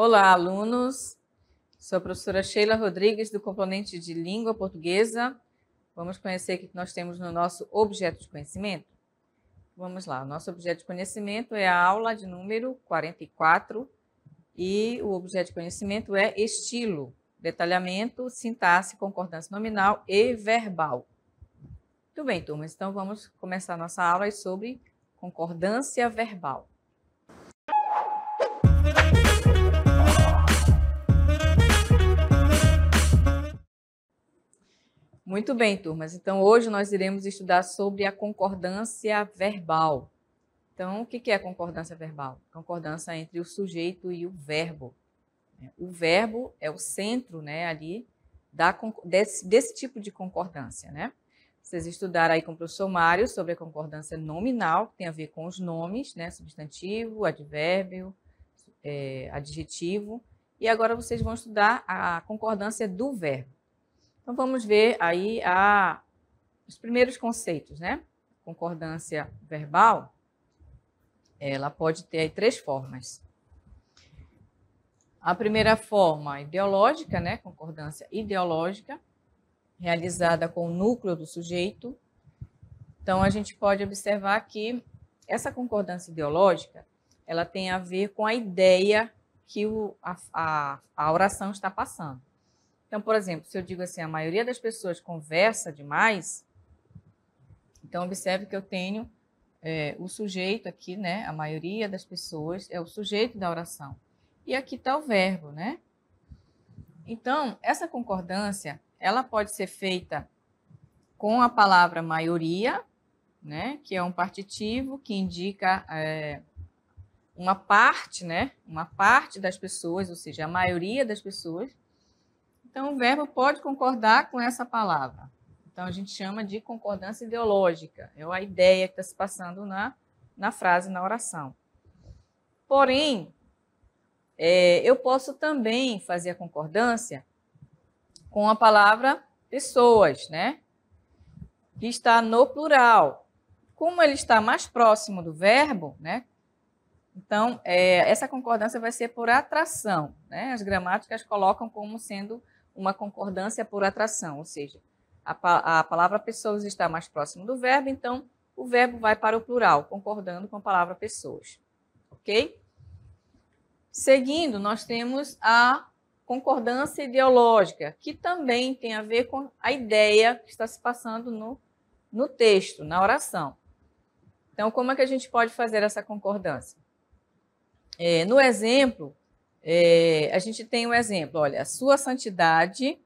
Olá, alunos. Sou a professora Sheila Rodrigues, do componente de Língua Portuguesa. Vamos conhecer o que nós temos no nosso objeto de conhecimento? Vamos lá, nosso objeto de conhecimento é a aula de número 44 e o objeto de conhecimento é estilo, detalhamento, sintaxe, concordância nominal e verbal. Muito bem, turmas, então vamos começar nossa aula sobre concordância verbal. Muito bem, turmas. Então, hoje nós iremos estudar sobre a concordância verbal. Então, o que é a concordância verbal? Concordância entre o sujeito e o verbo. O verbo é o centro né, ali da, desse, desse tipo de concordância. Né? Vocês estudaram aí com o professor Mário sobre a concordância nominal, que tem a ver com os nomes, né? substantivo, advérbio, é, adjetivo. E agora vocês vão estudar a concordância do verbo. Então, vamos ver aí a, os primeiros conceitos, né? Concordância verbal, ela pode ter três formas. A primeira forma ideológica, né? Concordância ideológica, realizada com o núcleo do sujeito. Então, a gente pode observar que essa concordância ideológica, ela tem a ver com a ideia que o, a, a, a oração está passando. Então, por exemplo, se eu digo assim, a maioria das pessoas conversa demais, então observe que eu tenho é, o sujeito aqui, né? A maioria das pessoas é o sujeito da oração. E aqui está o verbo, né? Então, essa concordância, ela pode ser feita com a palavra maioria, né? Que é um partitivo que indica é, uma parte, né? Uma parte das pessoas, ou seja, a maioria das pessoas então, o verbo pode concordar com essa palavra. Então, a gente chama de concordância ideológica. É a ideia que está se passando na, na frase, na oração. Porém, é, eu posso também fazer a concordância com a palavra pessoas, né? Que está no plural. Como ele está mais próximo do verbo, né? Então, é, essa concordância vai ser por atração, né? As gramáticas colocam como sendo uma concordância por atração, ou seja, a, a palavra pessoas está mais próximo do verbo, então o verbo vai para o plural, concordando com a palavra pessoas. Ok? Seguindo, nós temos a concordância ideológica, que também tem a ver com a ideia que está se passando no, no texto, na oração. Então, como é que a gente pode fazer essa concordância? É, no exemplo, é, a gente tem um exemplo, olha, sua santidade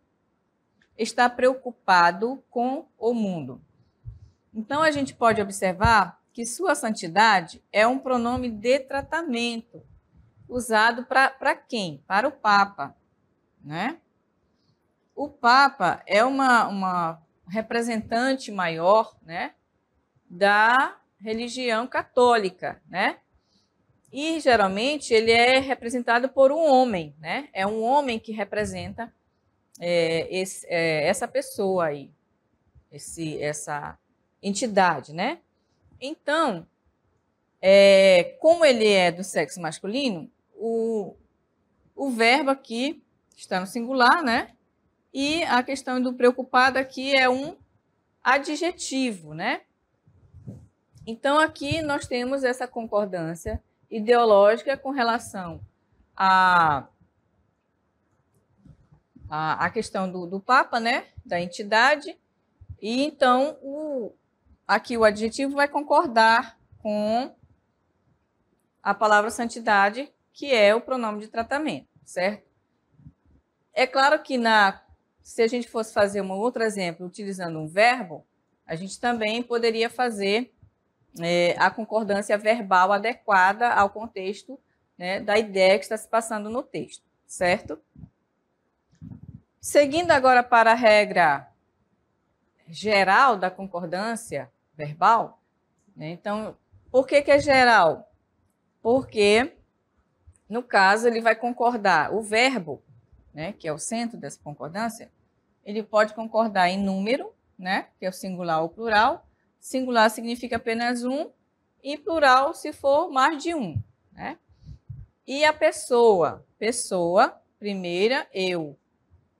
está preocupado com o mundo. Então a gente pode observar que sua santidade é um pronome de tratamento usado para quem? Para o Papa, né? O Papa é uma, uma representante maior, né, da religião católica, né? E geralmente ele é representado por um homem, né? É um homem que representa é, esse, é, essa pessoa aí, esse, essa entidade, né? Então, é, como ele é do sexo masculino, o, o verbo aqui está no singular, né? E a questão do preocupado aqui é um adjetivo, né? Então, aqui nós temos essa concordância ideológica com relação à a, a, questão do, do Papa, né, da entidade, e então o, aqui o adjetivo vai concordar com a palavra santidade, que é o pronome de tratamento, certo? É claro que na se a gente fosse fazer um outro exemplo utilizando um verbo, a gente também poderia fazer é, a concordância verbal adequada ao contexto né, da ideia que está se passando no texto, certo? Seguindo agora para a regra geral da concordância verbal, né, então, por que, que é geral? Porque, no caso, ele vai concordar o verbo, né, que é o centro dessa concordância, ele pode concordar em número, né, que é o singular ou plural, Singular significa apenas um, e plural se for mais de um. Né? E a pessoa? Pessoa, primeira, eu.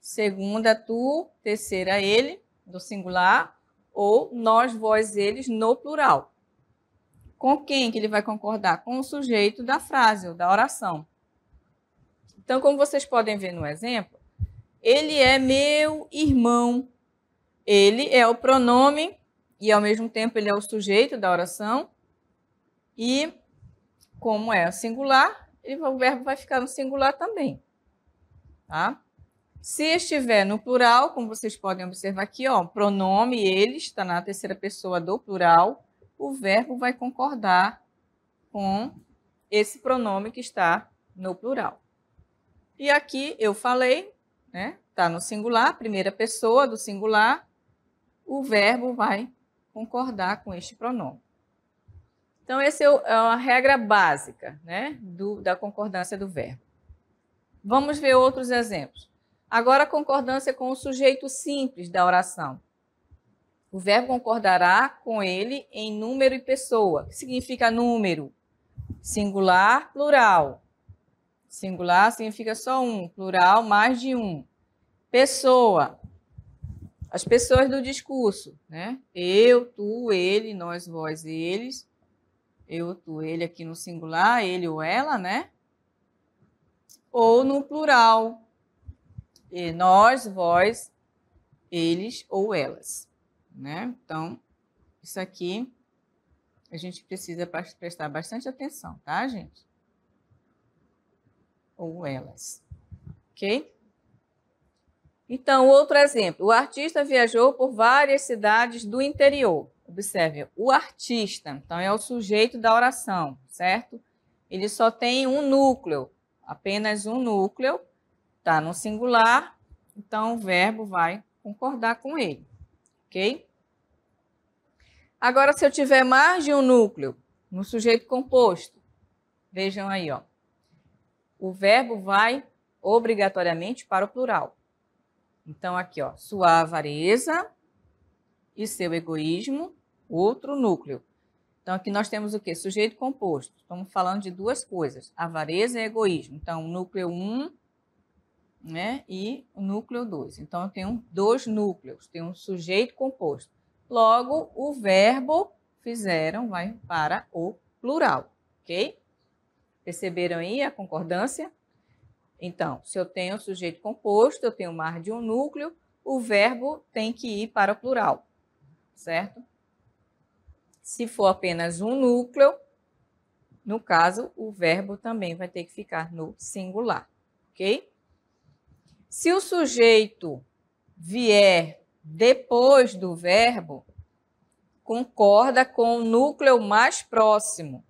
Segunda, tu. Terceira, ele, do singular. Ou nós, vós, eles, no plural. Com quem que ele vai concordar? Com o sujeito da frase ou da oração. Então, como vocês podem ver no exemplo, ele é meu irmão. Ele é o pronome e ao mesmo tempo ele é o sujeito da oração. E como é singular, o verbo vai ficar no singular também. Tá? Se estiver no plural, como vocês podem observar aqui, ó, pronome ele está na terceira pessoa do plural, o verbo vai concordar com esse pronome que está no plural. E aqui eu falei, né? Está no singular, primeira pessoa do singular, o verbo vai concordar com este pronome. Então, essa é, é uma regra básica né, do, da concordância do verbo. Vamos ver outros exemplos. Agora, a concordância com o sujeito simples da oração. O verbo concordará com ele em número e pessoa. O que significa número? Singular, plural. Singular significa só um, plural, mais de um. Pessoa, as pessoas do discurso, né? Eu, tu, ele, nós, vós, eles. Eu, tu, ele aqui no singular, ele ou ela, né? Ou no plural. E nós, vós, eles ou elas, né? Então, isso aqui a gente precisa prestar bastante atenção, tá, gente? Ou elas. OK? Então, outro exemplo: o artista viajou por várias cidades do interior. Observe, o artista, então é o sujeito da oração, certo? Ele só tem um núcleo, apenas um núcleo, está no singular, então o verbo vai concordar com ele, ok? Agora, se eu tiver mais de um núcleo no sujeito composto, vejam aí, ó, o verbo vai obrigatoriamente para o plural. Então, aqui, ó, sua avareza e seu egoísmo, outro núcleo. Então, aqui nós temos o quê? Sujeito composto. Estamos falando de duas coisas, avareza e egoísmo. Então, núcleo 1 um, né, e núcleo 2. Então, eu tenho dois núcleos, tenho um sujeito composto. Logo, o verbo fizeram vai para o plural, ok? Perceberam aí a concordância? Então, se eu tenho sujeito composto, eu tenho mais de um núcleo, o verbo tem que ir para o plural, certo? Se for apenas um núcleo, no caso, o verbo também vai ter que ficar no singular, ok? Se o sujeito vier depois do verbo, concorda com o núcleo mais próximo.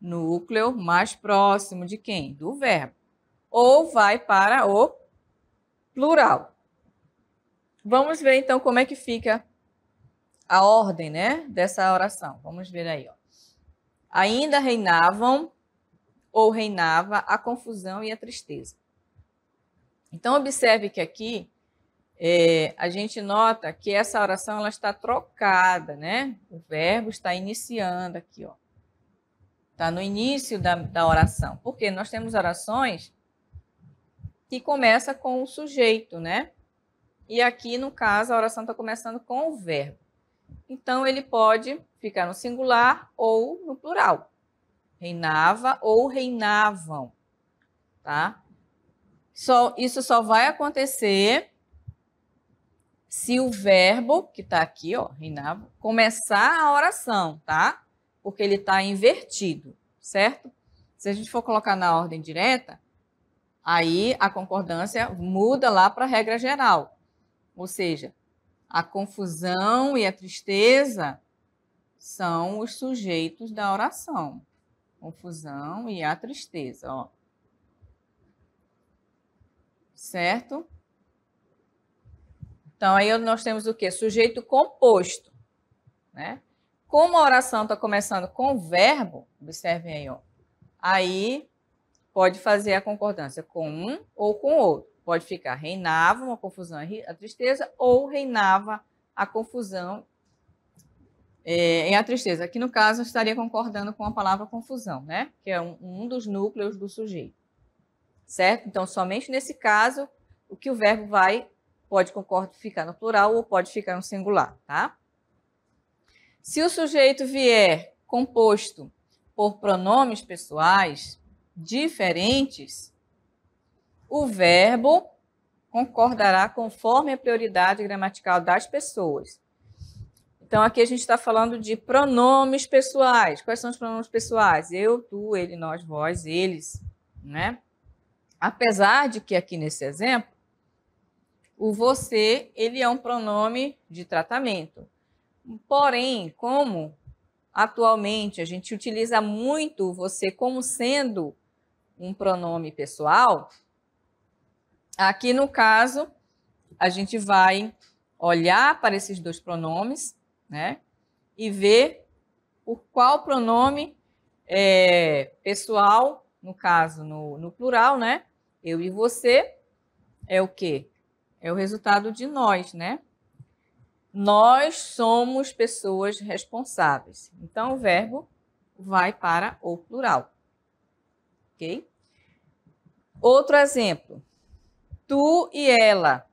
Núcleo mais próximo de quem? Do verbo ou vai para o plural. Vamos ver então como é que fica a ordem, né, dessa oração. Vamos ver aí, ó. Ainda reinavam ou reinava a confusão e a tristeza. Então observe que aqui é, a gente nota que essa oração ela está trocada, né? O verbo está iniciando aqui, ó. Está no início da, da oração. Porque nós temos orações que começa com o sujeito, né? E aqui, no caso, a oração está começando com o verbo. Então, ele pode ficar no singular ou no plural. Reinava ou reinavam, tá? Só, isso só vai acontecer se o verbo, que está aqui, ó, reinava, começar a oração, tá? Porque ele está invertido, certo? Se a gente for colocar na ordem direta, Aí a concordância muda lá para a regra geral. Ou seja, a confusão e a tristeza são os sujeitos da oração. Confusão e a tristeza, ó. Certo? Então, aí nós temos o quê? Sujeito composto, né? Como a oração está começando com o verbo, observem aí, ó. Aí pode fazer a concordância com um ou com outro. Pode ficar reinava uma confusão a tristeza ou reinava a confusão é, em a tristeza. Aqui no caso estaria concordando com a palavra confusão, né? Que é um, um dos núcleos do sujeito, certo? Então somente nesse caso o que o verbo vai pode concordar, ficar no plural ou pode ficar no singular, tá? Se o sujeito vier composto por pronomes pessoais, diferentes, o verbo concordará conforme a prioridade gramatical das pessoas. Então, aqui a gente está falando de pronomes pessoais. Quais são os pronomes pessoais? Eu, tu, ele, nós, vós, eles, né? Apesar de que aqui nesse exemplo, o você, ele é um pronome de tratamento. Porém, como atualmente a gente utiliza muito você como sendo um pronome pessoal, aqui no caso, a gente vai olhar para esses dois pronomes, né? E ver por qual pronome é, pessoal, no caso, no, no plural, né? Eu e você é o quê? É o resultado de nós, né? Nós somos pessoas responsáveis. Então, o verbo vai para o plural. Ok? Outro exemplo. Tu e ela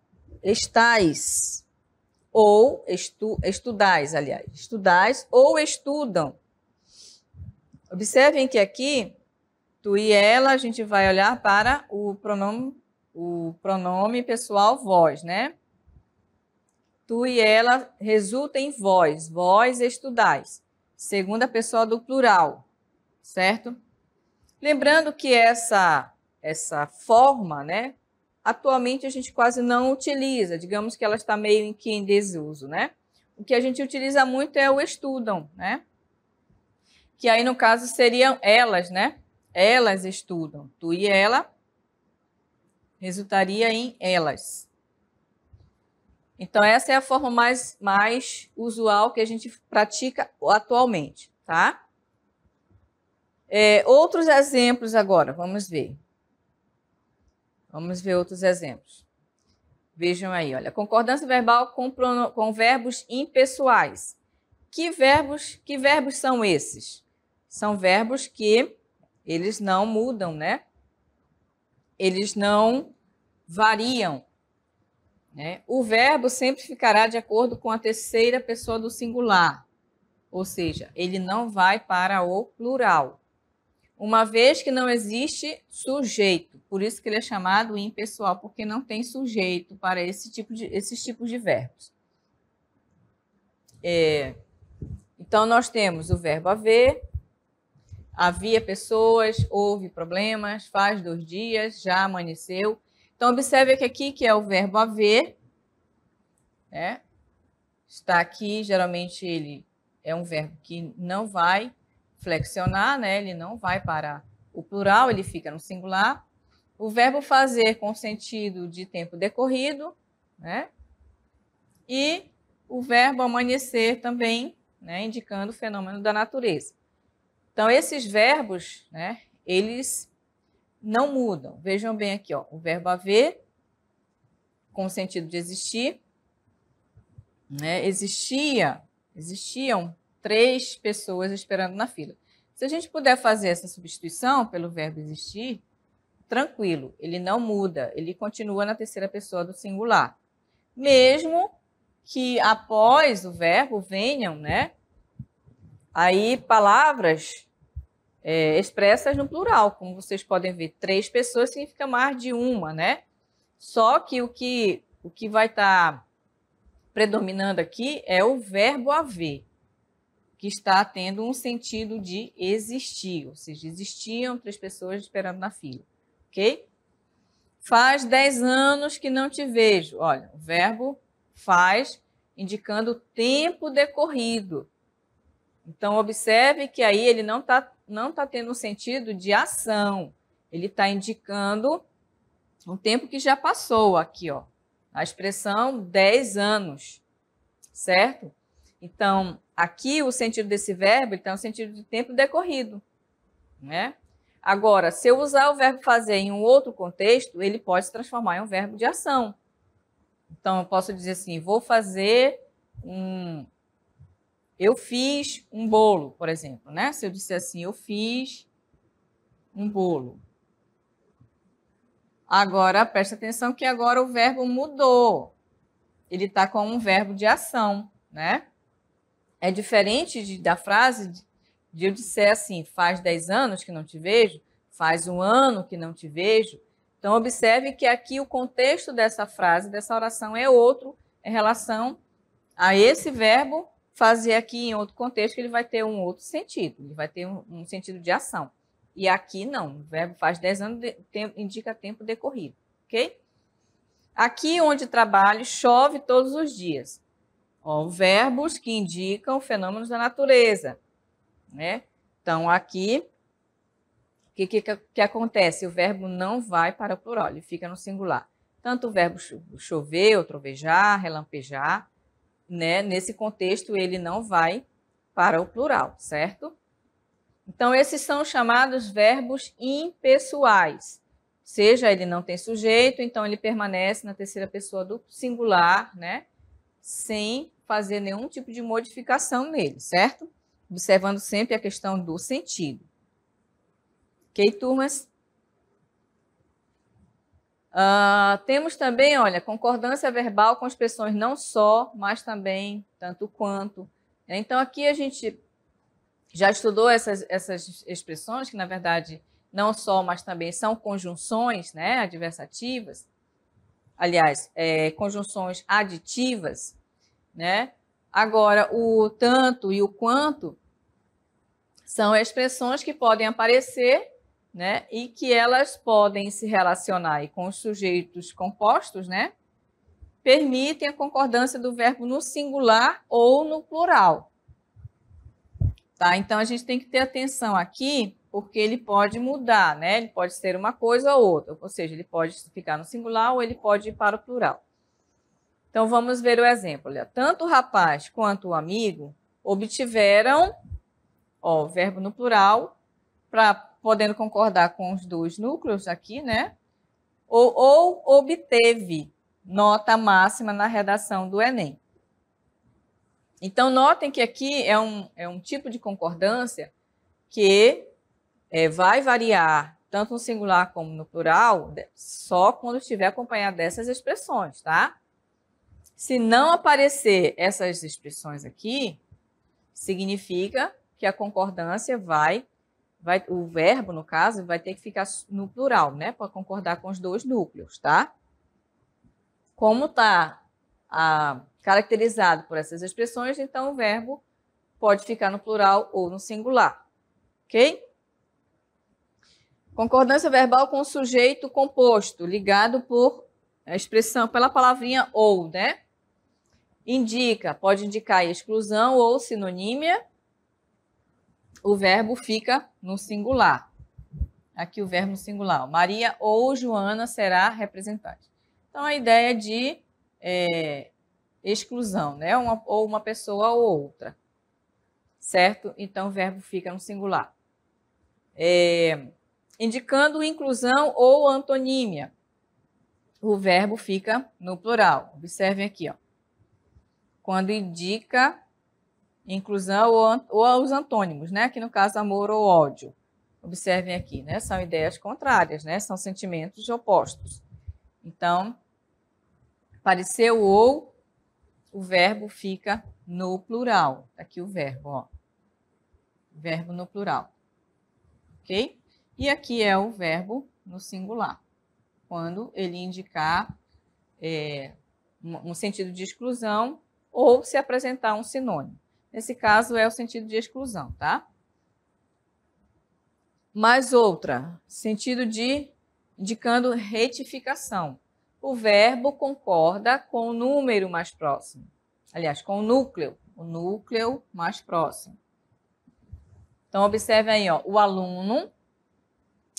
estais ou estu, estudais, aliás, estudais ou estudam. Observem que aqui tu e ela a gente vai olhar para o pronome o pronome pessoal vós, né? Tu e ela resulta em vós, vós estudais. Segunda pessoa do plural, certo? Lembrando que essa essa forma, né? Atualmente a gente quase não utiliza, digamos que ela está meio em que em desuso, né? O que a gente utiliza muito é o estudam, né? Que aí no caso seriam elas, né? Elas estudam. Tu e ela resultaria em elas. Então essa é a forma mais mais usual que a gente pratica atualmente, tá? É, outros exemplos agora, vamos ver. Vamos ver outros exemplos. Vejam aí, olha, concordância verbal com, com verbos impessoais. Que verbos, que verbos são esses? São verbos que eles não mudam, né? Eles não variam. Né? O verbo sempre ficará de acordo com a terceira pessoa do singular, ou seja, ele não vai para o plural, uma vez que não existe sujeito. Por isso que ele é chamado impessoal, porque não tem sujeito para esse tipo de, esses tipos de verbos. É, então, nós temos o verbo haver, havia pessoas, houve problemas, faz dois dias, já amanheceu. Então, observe que aqui que é o verbo haver, né? está aqui, geralmente ele é um verbo que não vai flexionar, né? ele não vai para o plural, ele fica no singular o verbo fazer com sentido de tempo decorrido, né? E o verbo amanhecer também, né? indicando o fenômeno da natureza. Então, esses verbos, né? eles não mudam. Vejam bem aqui, ó, o verbo haver, com sentido de existir, né? existia, existiam três pessoas esperando na fila. Se a gente puder fazer essa substituição pelo verbo existir, tranquilo, ele não muda, ele continua na terceira pessoa do singular. Mesmo que após o verbo venham, né? Aí palavras é, expressas no plural, como vocês podem ver, três pessoas significa mais de uma, né? Só que o que o que vai estar tá predominando aqui é o verbo haver, que está tendo um sentido de existir, ou seja, existiam três pessoas esperando na fila ok? Faz 10 anos que não te vejo. Olha, o verbo faz indicando o tempo decorrido. Então, observe que aí ele não está não tá tendo um sentido de ação. Ele está indicando um tempo que já passou aqui, ó. A expressão 10 anos, certo? Então, aqui o sentido desse verbo, está no sentido de tempo decorrido, né? Agora, se eu usar o verbo fazer em um outro contexto, ele pode se transformar em um verbo de ação. Então, eu posso dizer assim: vou fazer um. Eu fiz um bolo, por exemplo, né? Se eu disser assim, eu fiz um bolo. Agora, preste atenção que agora o verbo mudou. Ele está com um verbo de ação, né? É diferente de, da frase de eu disser assim, faz 10 anos que não te vejo, faz um ano que não te vejo. Então, observe que aqui o contexto dessa frase, dessa oração, é outro em relação a esse verbo fazer aqui em outro contexto, que ele vai ter um outro sentido, ele vai ter um, um sentido de ação. E aqui não, o verbo faz 10 anos de, tem, indica tempo decorrido, ok? Aqui onde trabalho, chove todos os dias. Ó, verbos que indicam fenômenos da natureza né? Então, aqui, o que, que, que acontece? O verbo não vai para o plural, ele fica no singular. Tanto o verbo chover, ou trovejar, relampejar, né? Nesse contexto, ele não vai para o plural, certo? Então, esses são chamados verbos impessoais. Seja ele não tem sujeito, então ele permanece na terceira pessoa do singular, né? Sem fazer nenhum tipo de modificação nele, certo? observando sempre a questão do sentido. Ok, turmas? Uh, temos também, olha, concordância verbal com expressões não só, mas também tanto quanto. É, então, aqui a gente já estudou essas, essas expressões, que na verdade não só, mas também são conjunções né, adversativas, aliás, é, conjunções aditivas. Né? Agora, o tanto e o quanto são expressões que podem aparecer né, e que elas podem se relacionar com os sujeitos compostos, né, permitem a concordância do verbo no singular ou no plural. Tá? Então, a gente tem que ter atenção aqui, porque ele pode mudar, né? Ele pode ser uma coisa ou outra, ou seja, ele pode ficar no singular ou ele pode ir para o plural. Então, vamos ver o exemplo. Olha, tanto o rapaz quanto o amigo obtiveram Ó, verbo no plural, para podendo concordar com os dois núcleos aqui, né? Ou, ou obteve nota máxima na redação do Enem. Então, notem que aqui é um, é um tipo de concordância que é, vai variar tanto no singular como no plural, só quando estiver acompanhado dessas expressões, tá? Se não aparecer essas expressões aqui, significa porque a concordância vai, vai o verbo, no caso, vai ter que ficar no plural, né? Para concordar com os dois núcleos, tá? Como está caracterizado por essas expressões, então o verbo pode ficar no plural ou no singular, ok? Concordância verbal com sujeito composto, ligado por a expressão, pela palavrinha ou, né? Indica, pode indicar exclusão ou sinonímia, o verbo fica no singular. Aqui o verbo singular. Maria ou Joana será representante. Então, a ideia de é, exclusão, né? Uma, ou uma pessoa ou outra. Certo? Então, o verbo fica no singular. É, indicando inclusão ou antonímia. O verbo fica no plural. Observem aqui, ó. Quando indica inclusão ou, ou os antônimos, né? Que no caso, amor ou ódio. Observem aqui, né? São ideias contrárias, né? São sentimentos opostos. Então, pareceu ou, o verbo fica no plural. Tá aqui o verbo, ó. Verbo no plural. Ok? E aqui é o verbo no singular, quando ele indicar é, um sentido de exclusão ou se apresentar um sinônimo. Nesse caso, é o sentido de exclusão, tá? Mais outra, sentido de indicando retificação. O verbo concorda com o número mais próximo. Aliás, com o núcleo, o núcleo mais próximo. Então, observe aí, ó, o aluno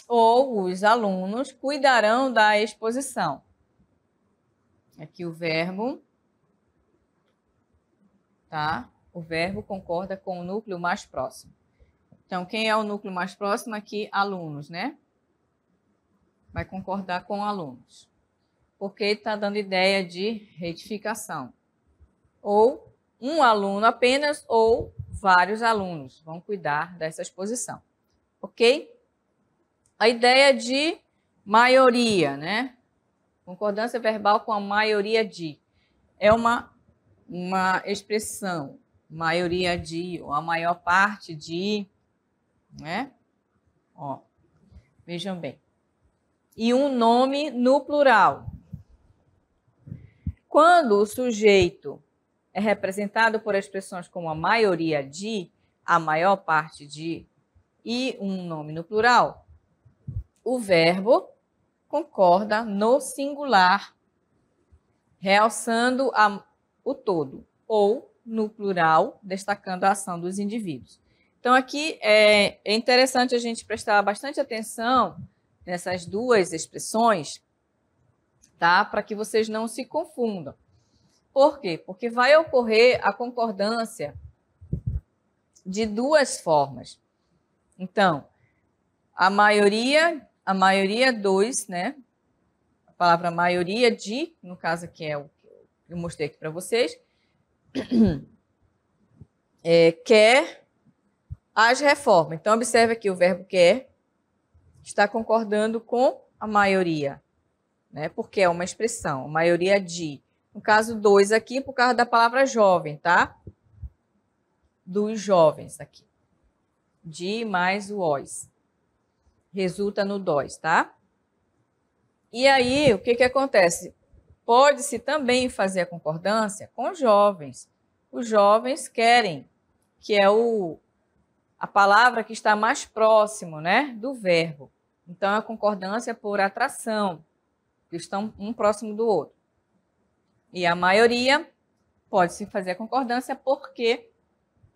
ou os alunos cuidarão da exposição. Aqui o verbo, tá? O verbo concorda com o núcleo mais próximo. Então, quem é o núcleo mais próximo aqui? Alunos, né? Vai concordar com alunos. Porque está dando ideia de retificação. Ou um aluno apenas, ou vários alunos vão cuidar dessa exposição. Ok? A ideia de maioria, né? Concordância verbal com a maioria de. É uma, uma expressão maioria de, ou a maior parte de, né? Ó, vejam bem. E um nome no plural. Quando o sujeito é representado por expressões como a maioria de, a maior parte de e um nome no plural, o verbo concorda no singular, realçando a, o todo, ou no plural, destacando a ação dos indivíduos. Então, aqui é, é, interessante a gente prestar bastante atenção nessas duas expressões, tá? Para que vocês não se confundam. Por quê? Porque vai ocorrer a concordância de duas formas. Então, a maioria, a maioria dos, né? A palavra maioria de, no caso aqui é o que eu mostrei aqui para vocês, é, quer as reformas. Então, observe aqui o verbo quer está concordando com a maioria, né? porque é uma expressão, maioria de. No caso, dois aqui, por causa da palavra jovem, tá? Dos jovens aqui. De mais o os. Resulta no dois, tá? E aí, o que, que acontece? Pode-se também fazer a concordância com jovens. Os jovens querem, que é o, a palavra que está mais próximo né, do verbo. Então, a concordância é por atração, que estão um próximo do outro. E a maioria pode-se fazer a concordância porque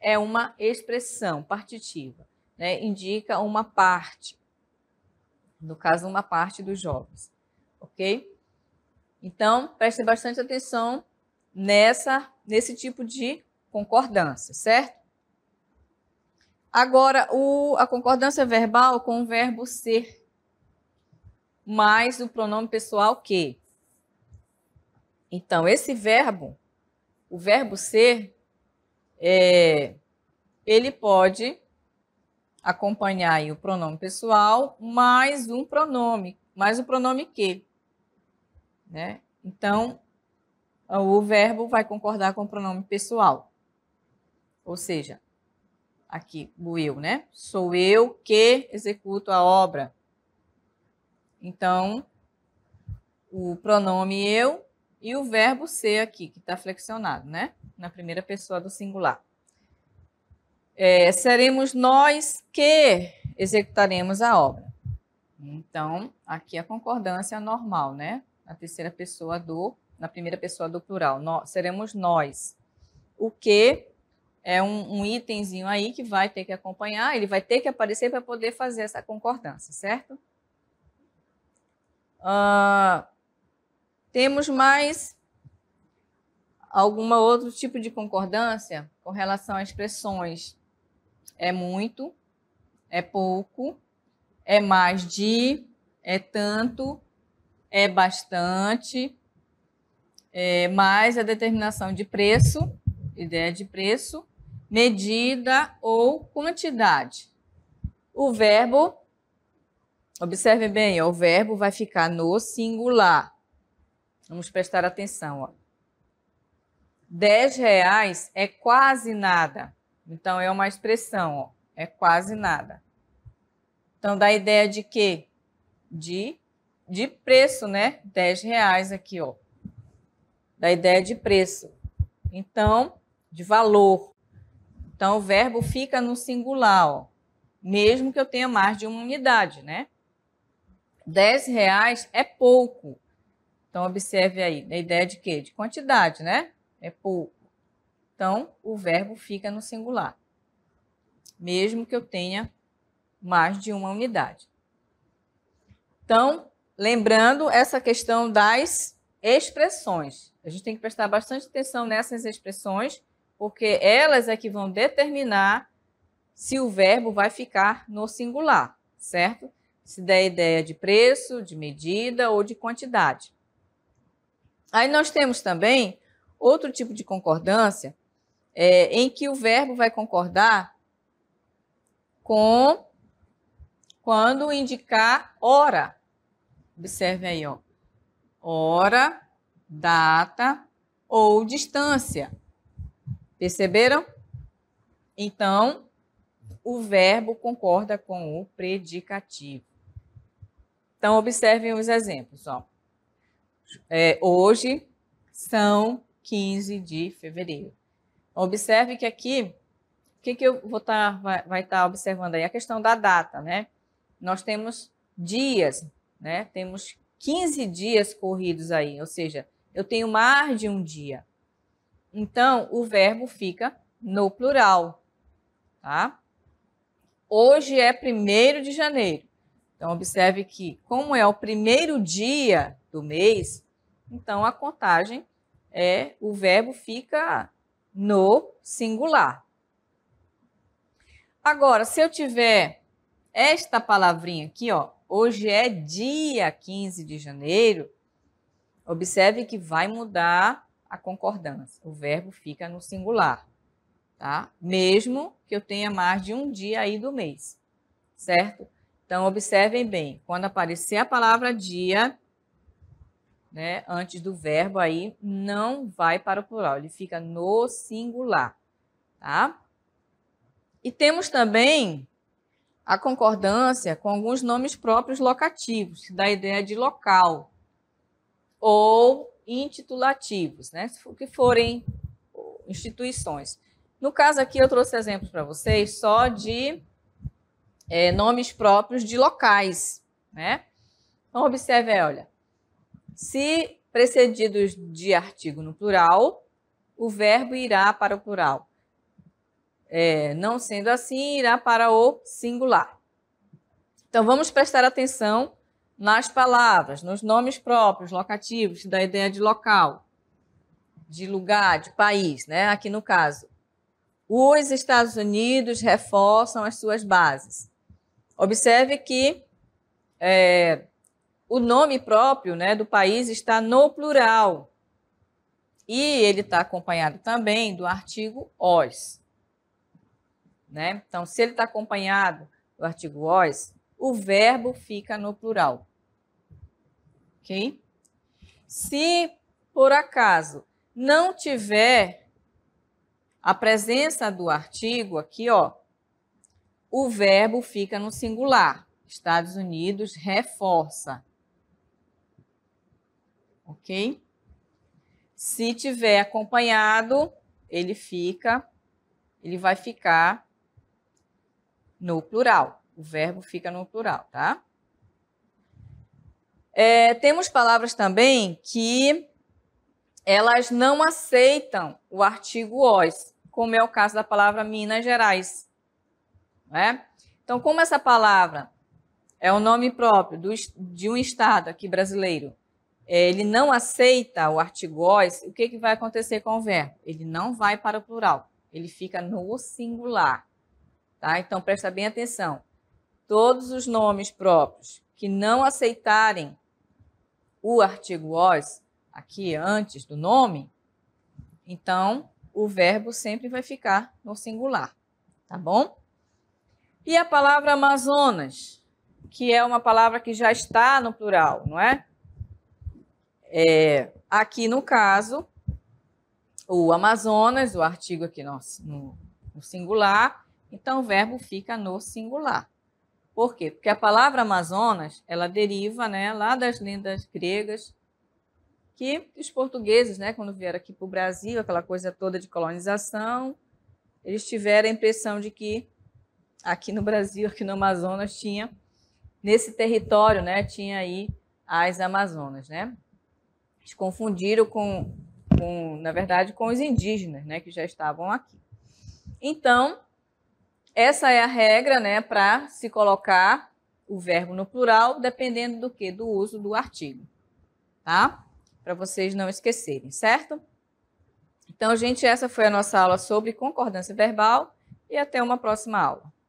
é uma expressão partitiva, né? indica uma parte, no caso, uma parte dos jovens, ok? Então, prestem bastante atenção nessa, nesse tipo de concordância, certo? Agora, o, a concordância verbal com o verbo ser, mais o pronome pessoal que. Então, esse verbo, o verbo ser, é, ele pode acompanhar o pronome pessoal mais um pronome, mais o pronome que. Né? Então, o verbo vai concordar com o pronome pessoal. Ou seja, aqui o eu, né? Sou eu que executo a obra. Então, o pronome eu e o verbo ser aqui, que está flexionado, né? Na primeira pessoa do singular. É, seremos nós que executaremos a obra. Então, aqui a concordância é normal, né? na terceira pessoa do, na primeira pessoa do plural. seremos nós. O que é um, um itemzinho aí que vai ter que acompanhar, ele vai ter que aparecer para poder fazer essa concordância, certo? Uh, temos mais alguma outro tipo de concordância com relação a expressões? É muito, é pouco, é mais de, é tanto, é bastante, é, mais a determinação de preço, ideia de preço, medida ou quantidade. O verbo, observe bem, ó, o verbo vai ficar no singular. Vamos prestar atenção. Ó. 10 reais é quase nada. Então, é uma expressão, ó, é quase nada. Então, dá a ideia de quê? De de preço, né? 10 reais aqui, ó. Da ideia de preço. Então, de valor. Então, o verbo fica no singular, ó. Mesmo que eu tenha mais de uma unidade, né? 10 reais é pouco. Então, observe aí, a ideia de quê? De quantidade, né? É pouco. Então, o verbo fica no singular, mesmo que eu tenha mais de uma unidade. Então, Lembrando essa questão das expressões. A gente tem que prestar bastante atenção nessas expressões, porque elas é que vão determinar se o verbo vai ficar no singular, certo? Se der ideia de preço, de medida ou de quantidade. Aí nós temos também outro tipo de concordância é, em que o verbo vai concordar com quando indicar hora. Observe aí, ó. Hora, data ou distância. Perceberam? Então, o verbo concorda com o predicativo. Então, observem os exemplos. Ó. É, hoje são 15 de fevereiro. Observe que aqui, o que, que eu vou tá, vai estar tá observando aí? A questão da data, né? Nós temos dias, né? Temos 15 dias corridos aí, ou seja, eu tenho mais de um dia. Então, o verbo fica no plural, tá? Hoje é 1 de janeiro. Então, observe que, como é o primeiro dia do mês, então a contagem é o verbo fica no singular. Agora, se eu tiver esta palavrinha aqui, ó, Hoje é dia 15 de janeiro. Observe que vai mudar a concordância. O verbo fica no singular, tá? Mesmo que eu tenha mais de um dia aí do mês, certo? Então, observem bem. Quando aparecer a palavra dia, né, antes do verbo aí, não vai para o plural. Ele fica no singular, tá? E temos também a concordância com alguns nomes próprios locativos, que dá a ideia de local, ou intitulativos, né? que forem instituições. No caso aqui, eu trouxe exemplos para vocês só de é, nomes próprios de locais. Né? Então, observe, olha, se precedidos de artigo no plural, o verbo irá para o plural. É, não sendo assim, irá para o singular. Então, vamos prestar atenção nas palavras, nos nomes próprios, locativos, da ideia de local, de lugar, de país, né? Aqui no caso. Os Estados Unidos reforçam as suas bases. Observe que é, o nome próprio né, do país está no plural. E ele está acompanhado também do artigo os. Né? Então, se ele está acompanhado do artigo os, o verbo fica no plural. Ok? Se, por acaso, não tiver a presença do artigo aqui, ó, o verbo fica no singular. Estados Unidos reforça. Ok? Se tiver acompanhado, ele fica, ele vai ficar no plural. O verbo fica no plural, tá? É, temos palavras também que elas não aceitam o artigo os, como é o caso da palavra Minas Gerais. Né? Então, como essa palavra é o nome próprio do, de um estado aqui brasileiro, é, ele não aceita o artigo os, o que, que vai acontecer com o verbo? Ele não vai para o plural, ele fica no singular. Tá? Então, presta bem atenção. Todos os nomes próprios que não aceitarem o artigo os, aqui antes do nome, então o verbo sempre vai ficar no singular, tá bom? E a palavra Amazonas, que é uma palavra que já está no plural, não é? é aqui no caso, o Amazonas, o artigo aqui no, no, no singular, então o verbo fica no singular. Por quê? Porque a palavra Amazonas, ela deriva, né, lá das lendas gregas que os portugueses, né, quando vieram aqui para o Brasil, aquela coisa toda de colonização, eles tiveram a impressão de que aqui no Brasil, aqui no Amazonas tinha nesse território, né, tinha aí as Amazonas, né? Eles confundiram com, com, na verdade, com os indígenas, né, que já estavam aqui. Então, essa é a regra, né, para se colocar o verbo no plural, dependendo do que? Do uso do artigo, tá? Para vocês não esquecerem, certo? Então, gente, essa foi a nossa aula sobre concordância verbal e até uma próxima aula.